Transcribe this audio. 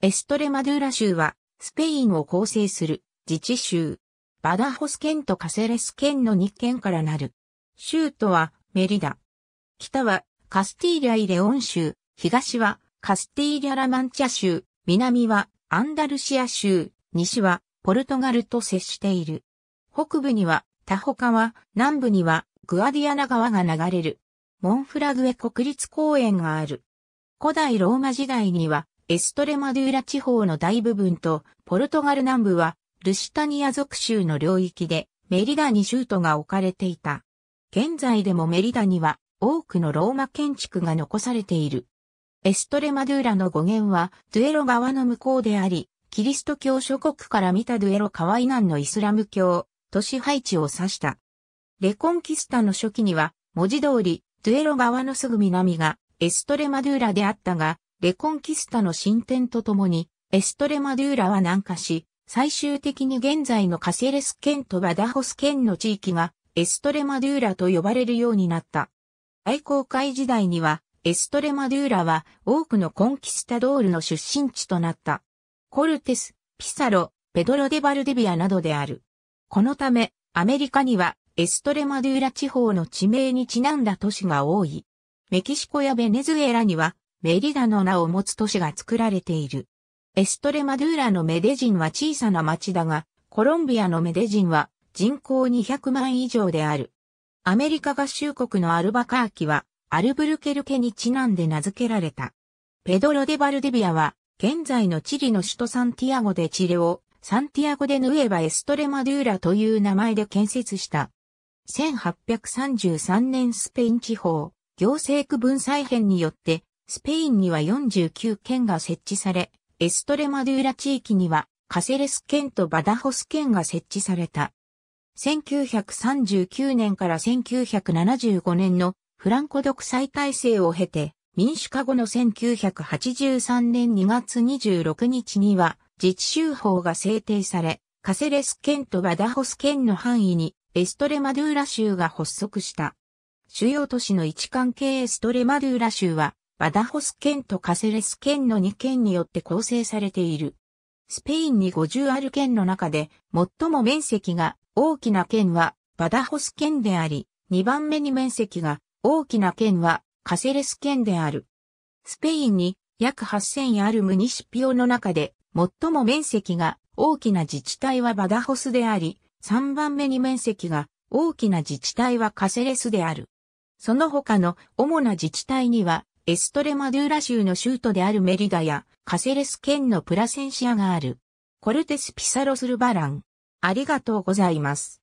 エストレマドゥーラ州は、スペインを構成する自治州。バダホス県とカセレス県の2県からなる。州都はメリダ。北はカスティーリャ・イレオン州、東はカスティーリャ・ラマンチャ州、南はアンダルシア州、西はポルトガルと接している。北部にはタホ川、南部にはグアディアナ川が流れる。モンフラグエ国立公園がある。古代ローマ時代にはエストレマドゥーラ地方の大部分と、ポルトガル南部は、ルシタニア属州の領域で、メリダに州都が置かれていた。現在でもメリダには、多くのローマ建築が残されている。エストレマドゥーラの語源は、ドゥエロ川の向こうであり、キリスト教諸国から見たドゥエロ川以南のイスラム教、都市配置を指した。レコンキスタの初期には、文字通り、ドゥエロ川のすぐ南が、エストレマドゥーラであったが、レコンキスタの進展とともに、エストレマドゥーラは南下し、最終的に現在のカセレス県とバダホス県の地域がエストレマドゥーラと呼ばれるようになった。愛好会時代には、エストレマドゥーラは多くのコンキスタドールの出身地となった。コルテス、ピサロ、ペドロ・デ・バルデビアなどである。このため、アメリカにはエストレマドゥーラ地方の地名にちなんだ都市が多い。メキシコやベネズエラにはメリダの名を持つ都市が作られている。エストレマドゥーラのメデジンは小さな町だが、コロンビアのメデジンは人口200万以上である。アメリカ合衆国のアルバカーキは、アルブルケルケにちなんで名付けられた。ペドロ・デ・バルデビアは、現在のチリの首都サンティアゴでチレを、サンティアゴでヌエバ・エストレマドゥーラという名前で建設した。1833年スペイン地方、行政区分再編によって、スペインには49県が設置され、エストレマドゥーラ地域にはカセレス県とバダホス県が設置された。1939年から1975年のフランコ独裁体制を経て、民主化後の1983年2月26日には自治州法が制定され、カセレス県とバダホス県の範囲にエストレマドゥーラ州が発足した。主要都市の位置関係エストレマドゥーラ州はバダホス県とカセレス県の2県によって構成されている。スペインに50ある県の中で最も面積が大きな県はバダホス県であり、2番目に面積が大きな県はカセレス県である。スペインに約8000あるムニシピオの中で最も面積が大きな自治体はバダホスであり、3番目に面積が大きな自治体はカセレスである。その他の主な自治体にはエストレマドゥーラ州の州都であるメリダやカセレス県のプラセンシアがある。コルテス・ピサロスルバラン。ありがとうございます。